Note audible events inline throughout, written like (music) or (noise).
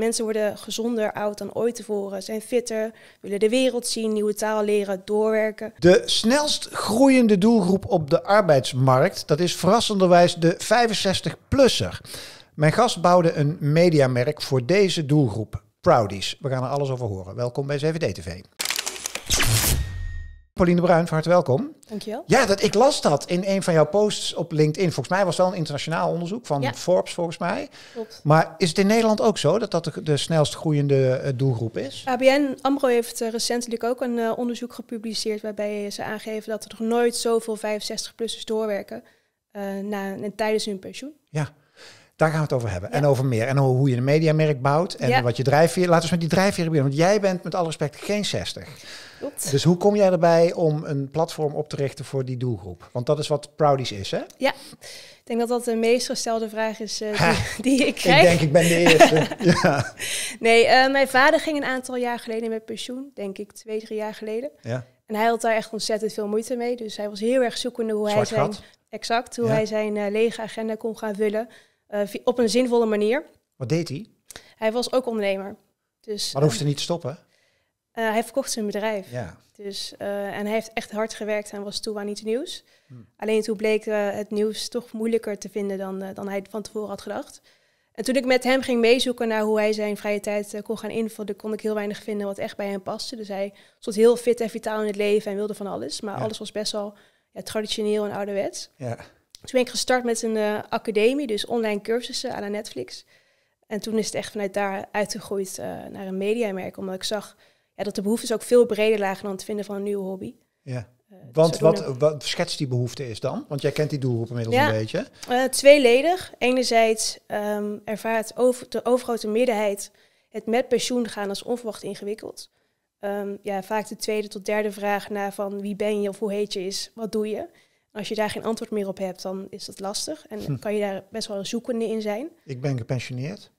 Mensen worden gezonder oud dan ooit tevoren, zijn fitter, willen de wereld zien, nieuwe taal leren, doorwerken. De snelst groeiende doelgroep op de arbeidsmarkt, dat is verrassenderwijs de 65-plusser. Mijn gast bouwde een mediamerk voor deze doelgroep, Proudies. We gaan er alles over horen. Welkom bij CVD TV. Pauline Bruin, van harte welkom. Dankjewel. Ja, dat, ik las dat in een van jouw posts op LinkedIn. Volgens mij was dat wel een internationaal onderzoek van Forbes, volgens mij. Maar is het in Nederland ook zo dat dat de, snelst groeiende eh, doelgroep is? ABN AMRO heeft eh, recentelijk ook een eh, onderzoek gepubliceerd... waarbij ze aangeven dat er nog nooit zoveel 65-plussers doorwerken... na, en tijdens hun pensioen. Ja, daar gaan we het over hebben. En over meer. En hoe je een mediamerk bouwt. En wat je drijfveer... Laten we eens met die drijfveer beginnen. Want jij bent met alle respect geen 60. Dus hoe kom jij erbij om een platform op te richten voor die doelgroep? Want dat is wat Proudies is, hè? Ja. Ik denk dat dat de meest gestelde vraag is eh, die, ik krijg. Ik denk, ik ben de eerste. (laughs) ja. Nee, eh, mijn vader ging een aantal jaar geleden met pensioen. Denk ik twee, drie jaar geleden. Ja. En hij had daar echt ontzettend veel moeite mee. Dus hij was heel erg zoekende hoe hij zijn... Exact, hoe hij zijn eh, lege agenda kon gaan vullen. Eh, op een zinvolle manier. Wat deed hij? Hij was ook ondernemer. Dus, maar hoefde eh, niet te stoppen? Eh, hij verkocht zijn bedrijf. Ja. Dus, en hij heeft echt hard gewerkt en was toe aan iets nieuws. Hm. Alleen toen bleek het nieuws toch moeilijker te vinden dan, dan hij van tevoren had gedacht. En toen ik met hem ging meezoeken naar hoe hij zijn vrije tijd kon gaan invullen, kon ik heel weinig vinden wat echt bij hem paste. Dus hij stond heel fit en vitaal in het leven en wilde van alles. Maar alles was best wel ja, traditioneel en ouderwets. Ja. Toen ben ik gestart met een eh, academie, dus online cursussen aan Netflix. En toen is het echt vanuit daar uitgegroeid eh, naar een mediamerk, omdat ik zag ja, dat de behoeftes ook veel breder lagen dan het vinden van een nieuwe hobby. Ja. Eh, dus Want wat, wat schetst die behoefte is dan? Want jij kent die doelgroep inmiddels een beetje. tweeledig. Enerzijds ehm, ervaart de overgrote meerderheid het met pensioen gaan als onverwacht ingewikkeld. Ehm, ja, vaak de tweede tot derde vraag naar van wie ben je of hoe heet je is, wat doe je? Als je daar geen antwoord meer op hebt, dan is dat lastig. En hm. kan je daar best wel zoekende in zijn. Ik ben gepensioneerd,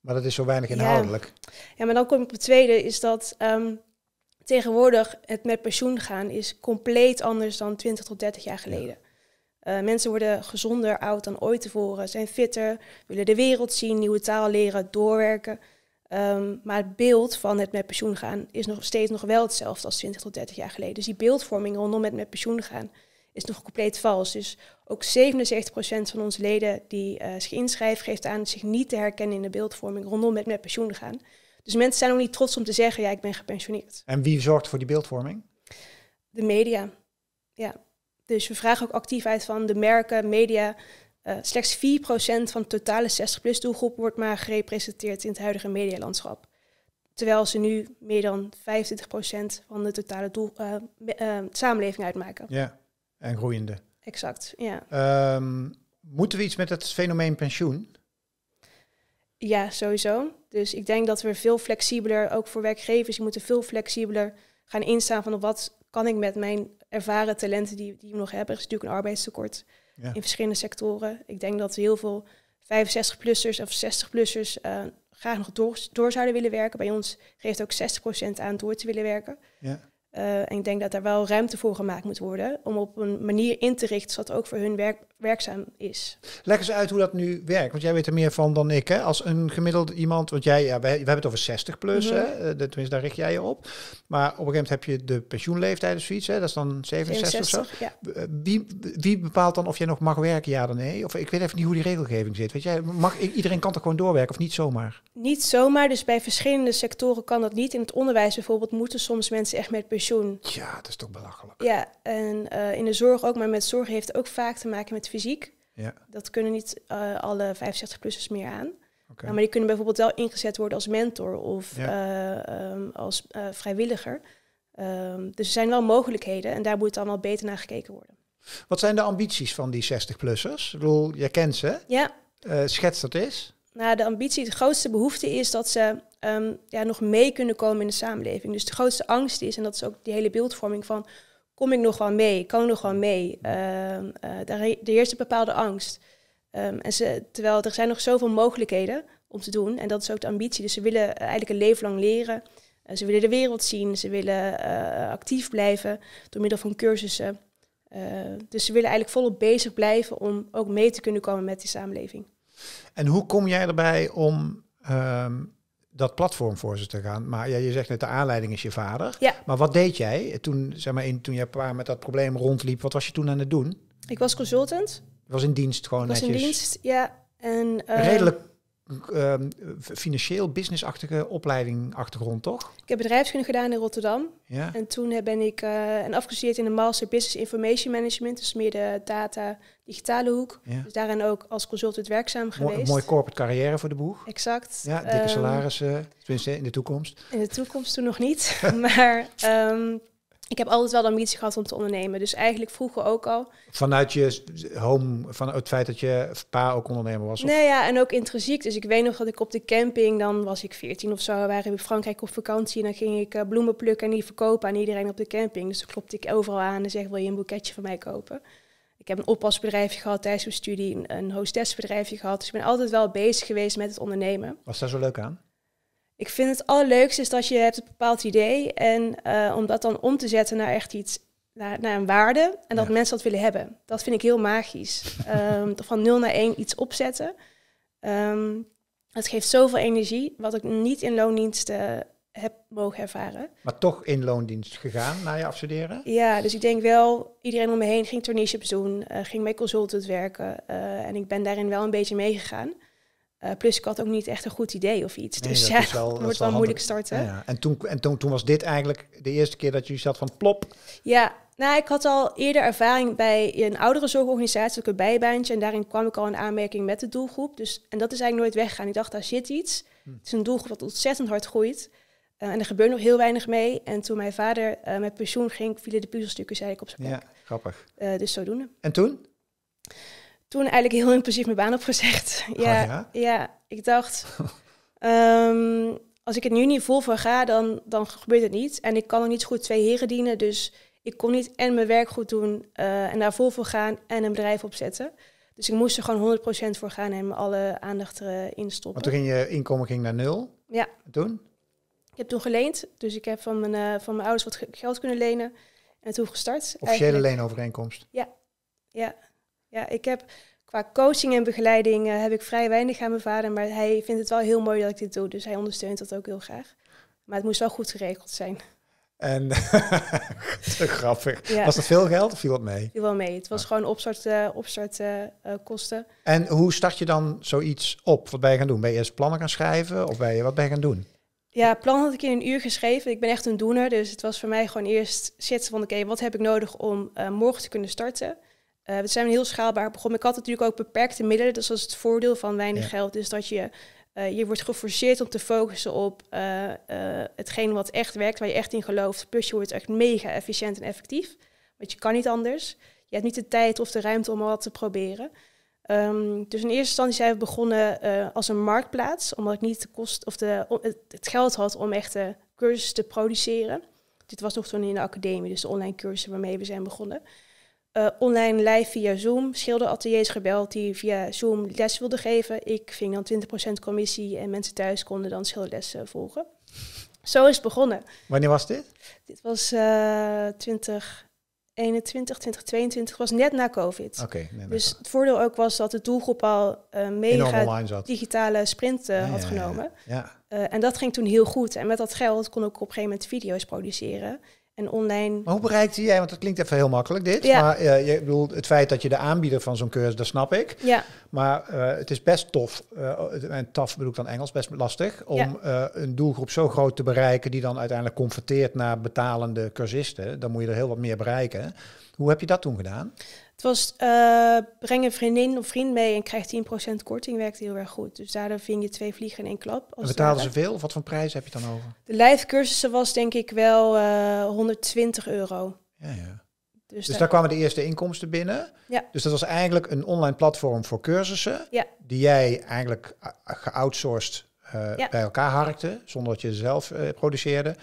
maar dat is zo weinig inhoudelijk. Ja, maar dan kom ik op het tweede, is dat ehm, tegenwoordig het met pensioen gaan is compleet anders dan 20 tot 30 jaar geleden. Eh, mensen worden gezonder oud dan ooit tevoren, zijn fitter, willen de wereld zien, nieuwe taal leren, doorwerken. Ehm, maar het beeld van het met pensioen gaan is nog steeds nog wel hetzelfde als 20 tot 30 jaar geleden. Dus die beeldvorming rondom het met pensioen gaan is nog compleet vals. Dus ook 77% van onze leden die eh, zich inschrijven, geeft aan zich niet te herkennen in de beeldvorming rondom met met pensioen te gaan. Dus mensen zijn nog niet trots om te zeggen, ja, ik ben gepensioneerd. En wie zorgt voor die beeldvorming? De media. Ja. Dus we vragen ook actief uit van de merken, media. Uh, slechts 4% van de totale 60-plus doelgroep wordt maar gerepresenteerd in het huidige medialandschap. Terwijl ze nu meer dan 25% van de totale eh, samenleving uitmaken. Ja en groeiende. Exact, ja. Um, moeten we iets met het fenomeen pensioen? Ja, sowieso. Dus ik denk dat we veel flexibeler, ook voor werkgevers, die moeten veel flexibeler gaan instaan van wat kan ik met mijn ervaren talenten die, die we nog hebben. Er is natuurlijk een arbeidstekort in verschillende sectoren. Ik denk dat heel veel 65-plussers of 60-plussers eh, graag nog door, door, zouden willen werken. Bij ons geeft ook 60% aan door te willen werken. Ja en eh, ik denk dat daar wel ruimte voor gemaakt moet worden om op een manier in te richten zodat ook voor hun werk, werkzaam is. Leg eens uit hoe dat nu werkt, want jij weet er meer van dan ik. Hè? Als een gemiddeld iemand, want jij, ja, we hebben het over 60 plus, mhm. hè? Eh, tenminste daar richt jij je op. Maar op een gegeven moment heb je de pensioenleeftijd of hè? dat is dan 67, of zo. Eh, wie, wie bepaalt dan of jij nog mag werken, ja dan nee? Of ik weet even niet hoe die regelgeving zit. Weet jij, mag, iedereen kan toch gewoon doorwerken of niet zomaar? Niet zomaar, dus bij verschillende sectoren kan dat niet. In het onderwijs bijvoorbeeld moeten soms mensen echt met pensioen ja, dat is toch belachelijk. Ja, en eh, in de zorg ook, maar met zorg heeft ook vaak te maken met fysiek. Ja. Dat kunnen niet eh, alle 65 plussers meer aan. Nou, maar die kunnen bijvoorbeeld wel ingezet worden als mentor of eh, ehm, als vrijwilliger. Um, dus er zijn wel mogelijkheden en daar moet dan wel beter naar gekeken worden. Wat zijn de ambities van die 60-plussers? Ik bedoel, jij kent ze. Ja. schets dat eens. Nou, de ambitie, de grootste behoefte is dat ze Ehm, ja, nog mee kunnen komen in de samenleving. Dus de grootste angst is, en dat is ook die hele beeldvorming van, kom ik nog wel mee? Kan ik nog wel mee? Uh, daar heerst een bepaalde angst. Ehm, en ze, terwijl er zijn nog zoveel mogelijkheden om te doen, en dat is ook de ambitie. Dus ze willen eigenlijk een leven lang leren. Eh, ze willen de wereld zien, ze willen eh, actief blijven door middel van cursussen. dus ze willen eigenlijk volop bezig blijven om ook mee te kunnen komen met die samenleving. En hoe kom jij erbij om dat platform voor ze te gaan. Maar ja, je zegt net, de aanleiding is je vader. Ja. Maar wat deed jij toen, zeg maar, in, toen je pa met dat probleem rondliep? Wat was je toen aan het doen? Ik was consultant. Was in dienst gewoon Ik was in dienst, ja. En, ehm, Redelijk um, financieel businessachtige opleiding achtergrond, toch? Ik heb bedrijfskunde gedaan in Rotterdam. Ja. En toen ben ik uh, en afgestudeerd in de Master Business Information Management, dus meer de data digitale hoek. Ja. Dus daarin ook als consultant werkzaam geweest. Mooi, mooie corporate carrière voor de boeg. Exact. Ja, dikke ehm, salarissen, tenminste in de toekomst. In de toekomst toen nog niet. (laughs) maar ehm, ik heb altijd wel de ambitie gehad om te ondernemen. Dus eigenlijk vroeger ook al. Vanuit je home, van het feit dat je pa ook ondernemer was? Of? Nee, ja, en ook intrinsiek. Dus ik weet nog dat ik op de camping, dan was ik 14 of zo, waren we in Frankrijk op vakantie. En dan ging ik eh, bloemen plukken en die verkopen aan iedereen op de camping. Dus dan klopte ik overal aan en zeg, wil je een boeketje van mij kopen? Ik heb een oppasbedrijfje gehad tijdens mijn studie, een hostessbedrijfje gehad. Dus ik ben altijd wel bezig geweest met het ondernemen. Was daar zo leuk aan? ik vind het allerleukste is dat je hebt een bepaald idee en eh, om dat dan om te zetten naar echt iets, naar, naar een waarde en dat mensen dat willen hebben. Dat vind ik heel magisch. (laughs) Ehm, van 0 naar 1 iets opzetten. Um, het geeft zoveel energie, wat ik niet in loondiensten heb mogen ervaren. Maar toch in loondienst gegaan na je afstuderen? Ja, dus ik denk wel, iedereen om me heen ging traineeships doen, eh, ging mee consultant werken. Eh, en ik ben daarin wel een beetje meegegaan. Eh, plus ik had ook niet echt een goed idee of iets. dus ja, (laughs) het wordt wel, wel, moeilijk starten. Ja, ja. En, toen, en toen, toen was dit eigenlijk de eerste keer dat jullie zat van plop. Ja, nou, ik had al eerder ervaring bij een oudere zorgorganisatie, ook een bijbaantje. En daarin kwam ik al in aanmerking met de doelgroep. Dus, en dat is eigenlijk nooit weggegaan. Ik dacht, daar zit iets. Hm. Het is een doelgroep wat ontzettend hard groeit. Eh, en er gebeurt nog heel weinig mee. En toen mijn vader eh, met pensioen ging, vielen de puzzelstukken, zei ik, op zijn plek. Ja, grappig. dus zodoende. En toen? toen eigenlijk heel impulsief mijn baan opgezegd. Ja, ja? ik dacht, ehm, als ik het nu niet vol voor ga, dan, dan gebeurt het niet. En ik kan nog niet goed twee heren dienen, dus ik kon niet en mijn werk goed doen eh, en daar vol voor gaan en een bedrijf opzetten. Dus ik moest er gewoon 100% voor gaan en alle aandacht erin eh, stoppen. Want toen ging je inkomen ging naar nul? Ja. toen? Ik heb toen geleend, dus ik heb van mijn, eh, van mijn ouders wat geld kunnen lenen. En toen gestart. Officiële leenovereenkomst? Ja. ja ja, ik heb qua coaching en begeleiding eh, heb ik vrij weinig aan mijn vader. Maar hij vindt het wel heel mooi dat ik dit doe. Dus hij ondersteunt dat ook heel graag. Maar het moest wel goed geregeld zijn. En (laughs) grappig. Was dat veel geld of viel wat mee? Viel wel mee. Het was gewoon opstartkosten. Eh, eh, uh, en hoe start je dan zoiets op? Wat ben je gaan doen? Ben je eerst plannen gaan schrijven? Of ben je, wat ben je gaan doen? Ja, plan had ik in een uur geschreven. Ik ben echt een doener. Dus het was voor mij gewoon eerst zitten van oké, wat heb ik nodig om morgen te kunnen starten? Eh, we zijn heel schaalbaar begonnen. Ik had natuurlijk ook beperkte middelen. Dus dat is het voordeel van weinig geld. Is dat je eh, je wordt geforceerd om te focussen op uh, hetgeen wat echt werkt, waar je echt in gelooft. Plus je wordt echt mega efficiënt en effectief. Want je kan niet anders. Je hebt niet de tijd of de ruimte om al wat te proberen. Ehm, dus in eerste instantie zijn we begonnen als een marktplaats, omdat ik niet de kost of de, het, het geld had om echte cursussen te produceren. Dit was nog toen in de academie, dus de online cursussen waarmee we zijn begonnen. Eh, online live via Zoom schilderateliers gebeld die via Zoom les wilden geven. Ik ving dan 20% commissie en mensen thuis konden dan schilderlessen volgen. Zo is het begonnen. Wanneer was dit? Dit was uh, 20. 21, 2022 was net na COVID. Okay, dus het voordeel ook was dat de doelgroep al uh, mega digitale sprint eh, had genomen. Ja, en dat ging toen heel goed. En met dat geld kon ik op een gegeven moment video's produceren en online. Maar hoe bereikte jij, want dat klinkt even heel makkelijk dit, ja. maar eh, je, bedoelt het feit dat je de aanbieder van zo'n cursus, dat snap ik. Ja. Maar eh, het is best tof, eh, en tof bedoel ik dan Engels, best lastig, om een doelgroep zo groot te bereiken die dan uiteindelijk converteert naar betalende cursisten. Dan moet je er heel wat meer bereiken. Hoe heb je dat toen gedaan? Het was, uh, breng een vriendin of vriend mee en krijg 10% korting, werkt heel erg goed. Dus daardoor ving je twee vliegen in één klap. Als betaalden ze veel? Of wat voor prijs heb je dan over? De cursussen was denk ik wel 120 eh, euro. Ja, ja. Dus, dus daar kwamen de eerste inkomsten binnen. Ja. Dus dat was eigenlijk een online platform voor cursussen. Die jij eigenlijk eh, geoutsourced bij elkaar harkte. Zonder dat je zelf produceerde.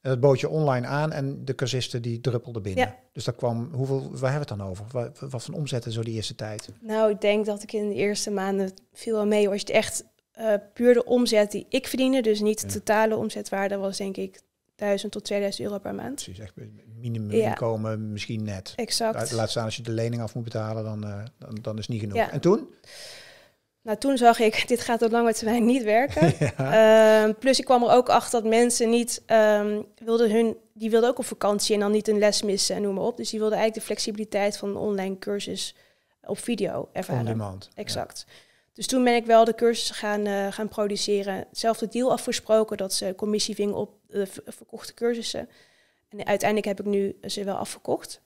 En dat bood je online aan en de cursisten die druppelden binnen. Ja. Dus dat kwam, hoeveel, waar hebben we het dan over? Wat, wat van omzetten zo die eerste tijd? Nou, ik denk dat ik in de eerste maanden viel wel mee. Als je het echt eh, puur de omzet die ik verdiende, dus niet de totale omzetwaarde, was denk ik 1000 tot 2000 euro per maand. Precies, echt minimuminkomen, ja. misschien net. Exact. Laat staan als je de lening af moet betalen, dan, uh, dan, dan, is niet genoeg. En toen? Nou, toen zag ik, (laughs) dit gaat op lange termijn niet werken. (laughs) Ehm, plus ik kwam er ook achter dat mensen niet ehm, wilden hun, die wilden ook op vakantie en dan niet een les missen en noem maar op. Dus die wilden eigenlijk de flexibiliteit van een online cursus op video ervaren. demand. Exact. Dus toen ben ik wel de cursus gaan, eh, gaan produceren. Hetzelfde deal afgesproken dat ze commissie ving op de verkochte cursussen. En uiteindelijk heb ik nu ze wel afverkocht.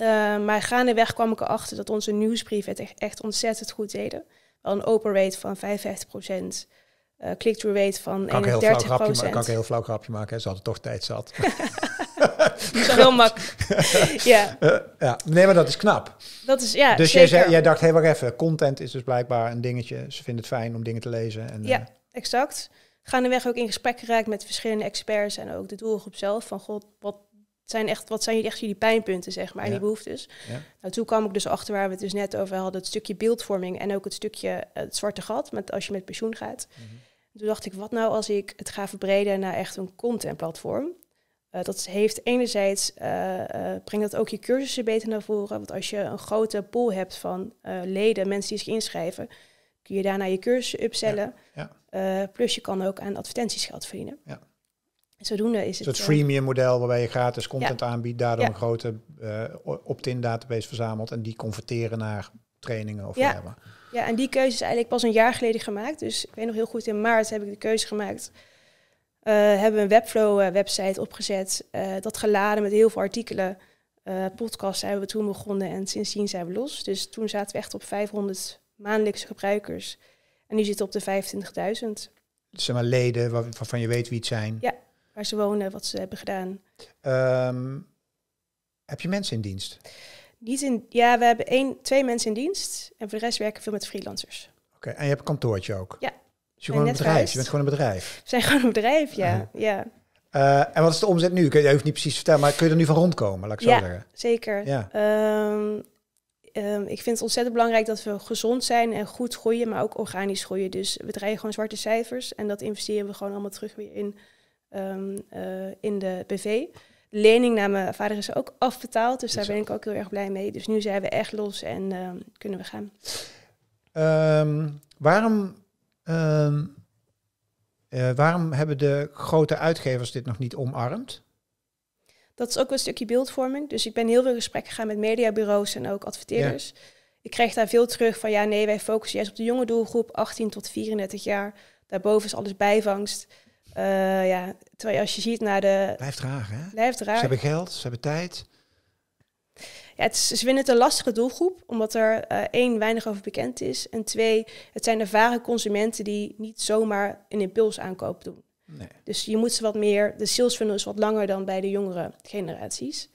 Uh, ehm, maar gaandeweg kwam ik erachter dat onze nieuwsbrief het echt ontzettend goed deden een open rate van 55 procent. Eh, click-through rate van kan 31%. Heel maar, kan ik een heel flauw grapje maken, hè? ze hadden toch tijd zat. (laughs) is heel makkelijk. (laughs) ja. Eh, ja. Nee, maar dat is knap. Dat is, ja, dus Jij, zei, jij dacht, hé, hey, wacht even, content is dus blijkbaar een dingetje. Ze vinden het fijn om dingen te lezen. En, ja, Gaan eh, exact. Gaandeweg ook in gesprek geraakt met verschillende experts en ook de doelgroep zelf. Van, god, wat zijn echt, wat zijn echt jullie pijnpunten, zeg maar, en die behoeftes. Nou, toen kwam ik dus achter waar we het dus net over hadden, het stukje beeldvorming en ook het stukje eh, het zwarte gat, met, als je met pensioen gaat. Mm Toen dacht ik, wat nou als ik het ga verbreden naar echt een contentplatform? Eh, dat heeft enerzijds, uh, brengt dat ook je cursussen beter naar voren, want als je een grote pool hebt van leden, mensen die zich inschrijven, kun je daarna je cursussen upsellen. Ja. plus je kan ook aan advertenties geld verdienen. Ja. Zodoende is het... Het eh, freemium model waarbij je gratis content aanbiedt, daardoor een grote uh, opt-in database verzamelt en die converteren naar trainingen of ja. Whatever. Ja, en die keuze is eigenlijk pas een jaar geleden gemaakt. Dus ik weet nog heel goed, in maart heb ik de keuze gemaakt. Eh, hebben we een Webflow-website opgezet. dat geladen met heel veel artikelen. podcasts hebben we toen begonnen en sindsdien zijn we los. Dus toen zaten we echt op 500 maandelijkse gebruikers. En nu zitten we op de 25.000. Zeg maar leden waarvan je weet wie het zijn. Ja, waar ze wonen, wat ze hebben gedaan. Ehm, heb je mensen in dienst? Niet in, ja, we hebben één, twee mensen in dienst en voor de rest werken we veel met freelancers. Oké, en je hebt een kantoortje ook? Ja. Dus je, gewoon een bedrijf. je bent gewoon een bedrijf? We zijn gewoon een bedrijf, ja. (laughs) ja. Eh, en wat is de omzet nu? Kun je hoeft niet precies te vertellen, maar kun je er nu van rondkomen? Laat ik zo ja, zeggen. zeker. Ja. Ehm, ehm, ik vind het ontzettend belangrijk dat we gezond zijn en goed groeien, maar ook organisch groeien. Dus we draaien gewoon zwarte cijfers en dat investeren we gewoon allemaal terug weer in Ehm, eh, in de BV. lening naar mijn vader is ook afbetaald, dus daar ben ik ook heel erg blij mee. Dus nu zijn we echt los en ehm, kunnen we gaan. Ehm, waarom, eh, waarom hebben de grote uitgevers dit nog niet omarmd? dat is ook wel een stukje beeldvorming. Dus ik ben heel veel gesprekken gegaan met mediabureaus en ook adverteerders. Ik kreeg daar veel terug van ja, nee, wij focussen juist op de jonge doelgroep, 18 tot 34 jaar. Daarboven is alles bijvangst. Eh, ja, terwijl als je ziet naar de... Blijft raar, hè? Blijft Ze hebben geld, ze hebben tijd. Ja, het is, ze vinden het een lastige doelgroep, omdat er eh, één, weinig over bekend is. En twee, het zijn ervaren consumenten die niet zomaar een impuls aankoop doen. Nee. Dus je moet ze wat meer... De sales funnel is wat langer dan bij de jongere generaties.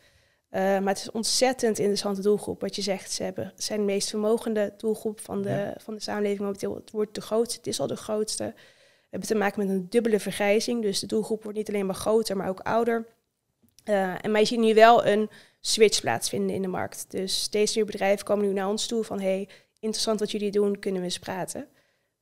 Eh, maar het is een ontzettend interessante doelgroep. Wat je zegt, ze hebben, zijn de meest vermogende doelgroep van de, van de samenleving momenteel. Het wordt de grootste, het is al de grootste hebben te maken met een dubbele vergrijzing. Dus de doelgroep wordt niet alleen maar groter, maar ook ouder. Uh, en wij zien nu wel een switch plaatsvinden in de markt. Dus steeds meer bedrijven komen nu naar ons toe van... hey, interessant wat jullie doen, kunnen we eens praten?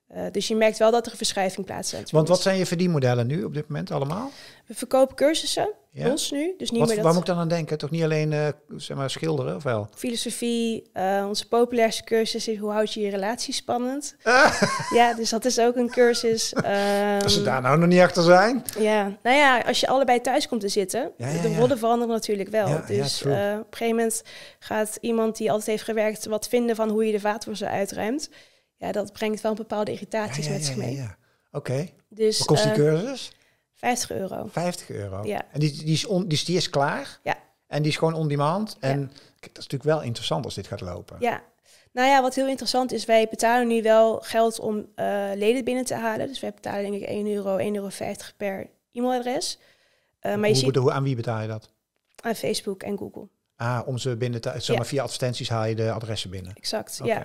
Eh, dus je merkt wel dat er een verschuiving plaatsvindt. Want wat zijn je verdienmodellen nu op dit moment allemaal? We verkopen cursussen, ons nu. Dus niet wat, meer dat... Waar moet ik dan aan denken? Toch niet alleen eh, zeg maar schilderen of wel? Filosofie, eh, onze populairste cursus is hoe houd je je relatie spannend? (laughs) Ja, dus dat is ook een cursus. Um... (laughs) Als ehm, ze daar nou nog niet achter zijn? Ja, nou ja, als je allebei thuis komt te zitten, ja, ja, de rollen veranderen natuurlijk wel. dus op een gegeven moment gaat iemand die altijd heeft gewerkt wat vinden van hoe je de ze uitruimt ja, dat brengt wel een bepaalde irritaties met zich mee. Ja, Oké. Dus, kost die eh, cursus? 50 euro. 50 euro. Ja. En die, die, is on, die, die is klaar? Ja. En die is gewoon on demand. En dat is natuurlijk wel interessant als dit gaat lopen. Ja, nou ja, wat heel interessant is, wij betalen nu wel geld om eh, leden binnen te halen. Dus wij betalen denk ik 1 euro, 1,50 euro per e-mailadres. Uh, maar je ziet... hoe, aan wie betaal je dat? Aan Facebook en Google. Ah, om ze binnen te... Zeg maar, Via advertenties haal je de adressen binnen. Exact, ja.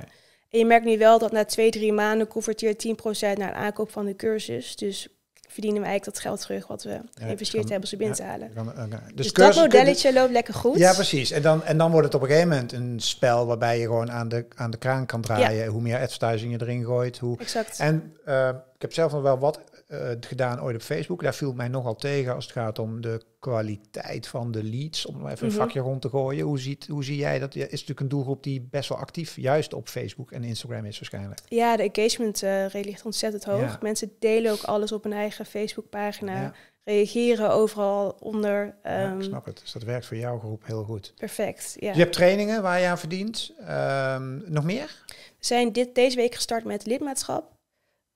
En je merkt nu wel dat na twee, drie maanden converteert 10% naar de aankoop van de cursus. Dus verdienen we eigenlijk dat geld terug wat we geïnvesteerd hebben ze binnen te halen. Eh, dus, dus, dat modelletje loopt lekker goed. Ja, precies. En dan, en dan wordt het op een gegeven moment een spel waarbij je gewoon aan de, aan de kraan kan draaien. Hoe meer advertising je erin gooit. Hoe... Exact. En eh, ik heb zelf nog wel wat eh, gedaan ooit op Facebook. Daar viel mij nogal tegen als het gaat om de kwaliteit van de leads. Om even een mhm. vakje rond te gooien. Hoe, ziet, hoe zie jij dat? Ja, is natuurlijk een doelgroep die best wel actief juist op Facebook en Instagram is waarschijnlijk. Ja, de engagement uh, ligt ontzettend hoog. Mensen delen ook alles op hun eigen Facebookpagina. Reageren overal onder. ik ehm, snap het. Dus dat werkt voor jouw groep heel goed. Perfect, ja. Dus je hebt trainingen waar je aan verdient. Ehm, nog meer? We zijn dit, deze week gestart met lidmaatschap.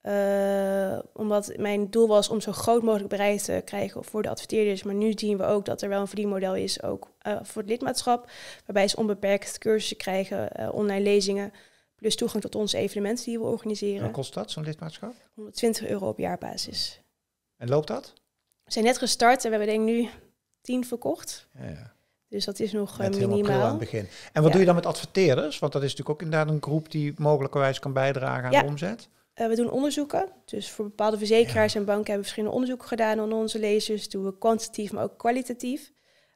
Eh, omdat mijn doel was om zo groot mogelijk bereik te krijgen voor de adverteerders. Maar nu zien we ook dat er wel een verdienmodel is, ook eh, voor het lidmaatschap. Waarbij ze onbeperkt cursussen krijgen, eh, online lezingen. Plus toegang tot onze evenementen die we organiseren. Hoe kost dat, zo'n lidmaatschap? 120 euro op jaarbasis. En loopt dat? We zijn net gestart en we hebben denk ik nu 10 verkocht. Ja, ja. Dus dat is nog Met minimaal. Aan het begin. En wat doe je dan met adverteerders? Want dat is natuurlijk ook inderdaad een groep die mogelijkerwijs kan bijdragen aan de omzet. Eh, we doen onderzoeken. Dus voor bepaalde verzekeraars en banken hebben we verschillende onderzoeken gedaan onder onze lezers. Doen we kwantitatief, maar ook kwalitatief.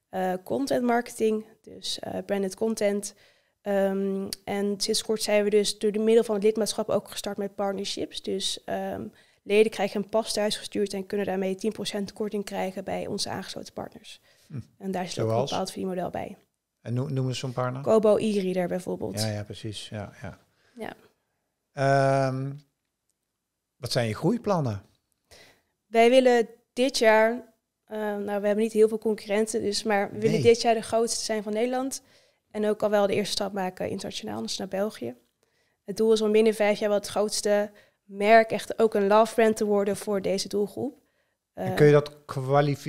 Eh, content marketing, dus eh, branded content. Ehm, en sinds kort zijn we dus door de middel van het lidmaatschap ook gestart met partnerships. Dus ehm, leden krijgen een pas thuis gestuurd en kunnen daarmee 10% korting krijgen bij onze aangesloten partners. Hm. En daar zit ook een bepaald model bij. En noemen ze zo'n partner? Kobo e-reader bijvoorbeeld. Ja, ja precies. Ja, ja. ja. Ehm, wat zijn je groeiplannen? Wij willen dit jaar, eh, nou we hebben niet heel veel concurrenten, dus, maar we willen dit jaar de grootste zijn van Nederland. En ook al wel de eerste stap maken internationaal, dus naar België. Het doel is om binnen vijf jaar wel het grootste merk, echt ook een love brand te worden voor deze doelgroep. En eh, kun je dat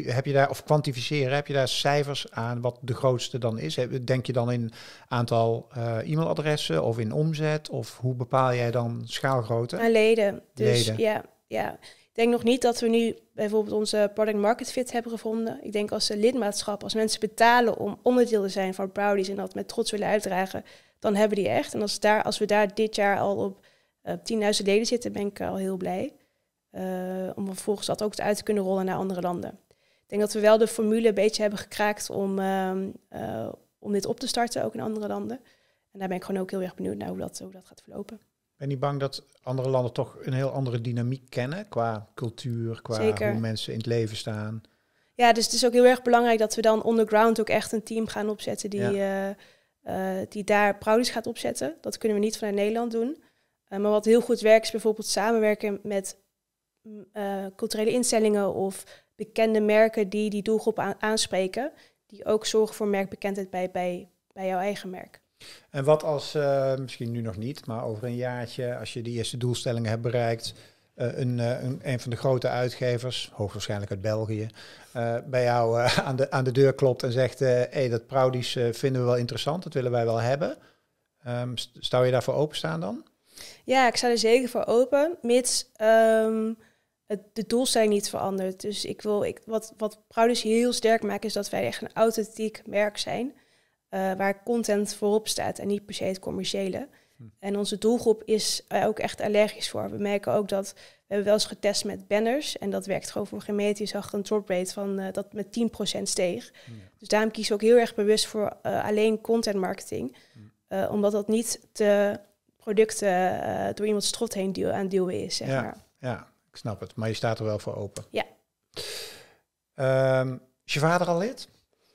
heb je daar, of kwantificeren? Heb je daar cijfers aan wat de grootste dan is? Denk je dan in aantal eh, e-mailadressen of in omzet? Of hoe bepaal jij dan schaalgrootte? Aan leden. Dus ja, ja. Ik denk nog niet dat we nu bijvoorbeeld onze product market fit hebben gevonden. Ik denk als eh, lidmaatschap, als mensen betalen om onderdeel te zijn van Browdies en dat met trots willen uitdragen, dan hebben die echt. En als, daar, als we daar dit jaar al op 10.000 leden zitten, ben ik al heel blij. Eh, om vervolgens dat ook uit te kunnen rollen naar andere landen. Ik denk dat we wel de formule een beetje hebben gekraakt om, ehm, eh, om dit op te starten, ook in andere landen. En daar ben ik gewoon ook heel erg benieuwd naar hoe dat, hoe dat gaat verlopen. Ben je bang dat andere landen toch een heel andere dynamiek kennen qua cultuur, qua hoe mensen in het leven staan? Ja, dus het is ook heel erg belangrijk dat we dan underground ook echt een team gaan opzetten die, eh, die daar Proudies gaat opzetten. Dat kunnen we niet vanuit Nederland doen. maar wat heel goed werkt is bijvoorbeeld samenwerken met eh, culturele instellingen of bekende merken die die doelgroep aanspreken, die ook zorgen voor merkbekendheid bij, bij, bij jouw eigen merk. En wat als, eh, misschien nu nog niet, maar over een jaartje, als je die eerste doelstellingen hebt bereikt, eh, een, een, een, van de grote uitgevers, hoogstwaarschijnlijk uit België, bij jou aan, de, aan de deur klopt en zegt: hé, hey, dat Proudies vinden we wel interessant, dat willen wij wel hebben. Um, je daarvoor openstaan dan? Ja, ik sta er zeker voor open, mits ehm, het, de zijn niet veranderd. Dus ik wil, ik, wat, wat Proudus heel sterk maakt, is dat wij echt een authentiek merk zijn. Eh, waar content voorop staat en niet per se het commerciële. Hm. En onze doelgroep is ook echt allergisch voor. We merken ook dat we hebben wel eens getest met banners. En dat werkt gewoon voor geen meter. Je zag een drop rate van eh, dat met 10% steeg. Hm, dus daarom kiezen we ook heel erg bewust voor eh, alleen content marketing. Hm. omdat dat niet de producten door iemand strot heen duwen, aan duwen is, zeg ja. Ja, ik snap het, maar je staat er wel voor open. Ja. Ehm, is je vader al lid?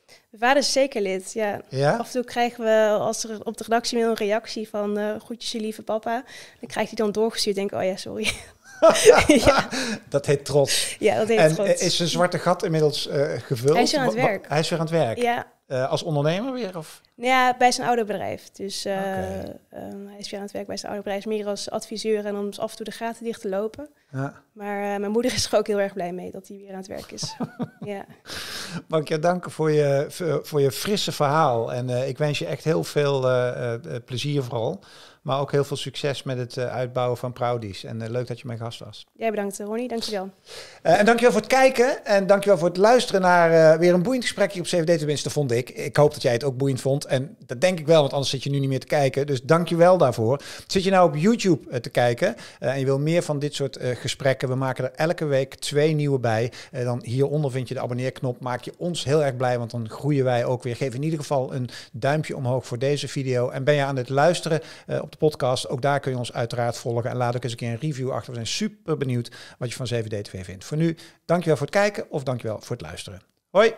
Mijn vader is zeker lid, ja. Af en toe krijgen we als er op de redactie een reactie van uh, groetjes je lieve papa. Dan krijgt hij dan doorgestuurd denk oh ja, sorry. (laughs) (laughs) ja. Dat heet trots. Ja, dat heet en trots. Eh, is een zwarte gat inmiddels uh, gevuld? Hij is weer aan het werk. Hij is weer aan het werk? Ja, eh, als ondernemer weer? Of? Nou ja, bij zijn oude bedrijf. Dus eh, eh, hij is weer aan het werk bij zijn oude bedrijf. Meer als adviseur en om af en toe de gaten dicht te lopen. Ja. Maar mijn moeder is er ook heel erg blij mee dat hij weer aan het werk is. (laughs) ja. Mag danken voor je, voor je frisse verhaal. En ik wens je echt heel veel plezier vooral. Maar ook heel veel succes met het eh, uitbouwen van Proudies. En eh, leuk dat je mijn gast was. Jij bedankt, eh, Ronnie. Dankjewel. en dankjewel voor het kijken. En dankjewel voor het luisteren naar weer een boeiend gesprekje op CVD Tenminste, vond ik. Ik hoop dat jij het ook boeiend vond. En dat denk ik wel, want anders zit je nu niet meer te kijken. Dus dankjewel daarvoor. Zit je nou op YouTube te kijken en je wil meer van dit soort gesprekken? We maken er elke week twee nieuwe bij. dan hieronder vind je de abonneerknop. Maak je ons heel erg blij, want dan groeien wij ook weer. Geef in ieder geval een duimpje omhoog voor deze video. En ben je aan het luisteren op de podcast. Ook daar kun je ons uiteraard volgen. En laat ook eens een keer een review achter. We zijn super benieuwd wat je van 7 d vindt. Voor nu, dankjewel voor het kijken of dankjewel voor het luisteren. Hoi!